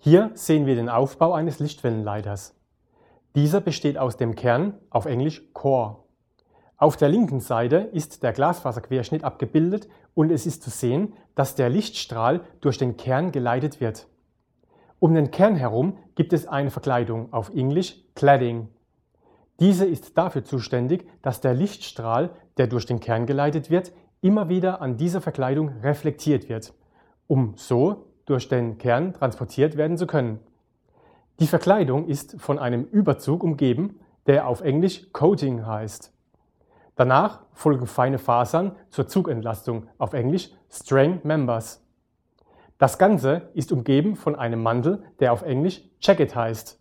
Hier sehen wir den Aufbau eines Lichtwellenleiters. Dieser besteht aus dem Kern, auf Englisch Core. Auf der linken Seite ist der Glasfaserquerschnitt abgebildet und es ist zu sehen, dass der Lichtstrahl durch den Kern geleitet wird. Um den Kern herum gibt es eine Verkleidung, auf Englisch Cladding. Diese ist dafür zuständig, dass der Lichtstrahl, der durch den Kern geleitet wird, immer wieder an dieser Verkleidung reflektiert wird, um so durch den Kern transportiert werden zu können. Die Verkleidung ist von einem Überzug umgeben, der auf Englisch Coating heißt. Danach folgen feine Fasern zur Zugentlastung, auf Englisch Strain Members. Das Ganze ist umgeben von einem Mantel, der auf Englisch Jacket heißt.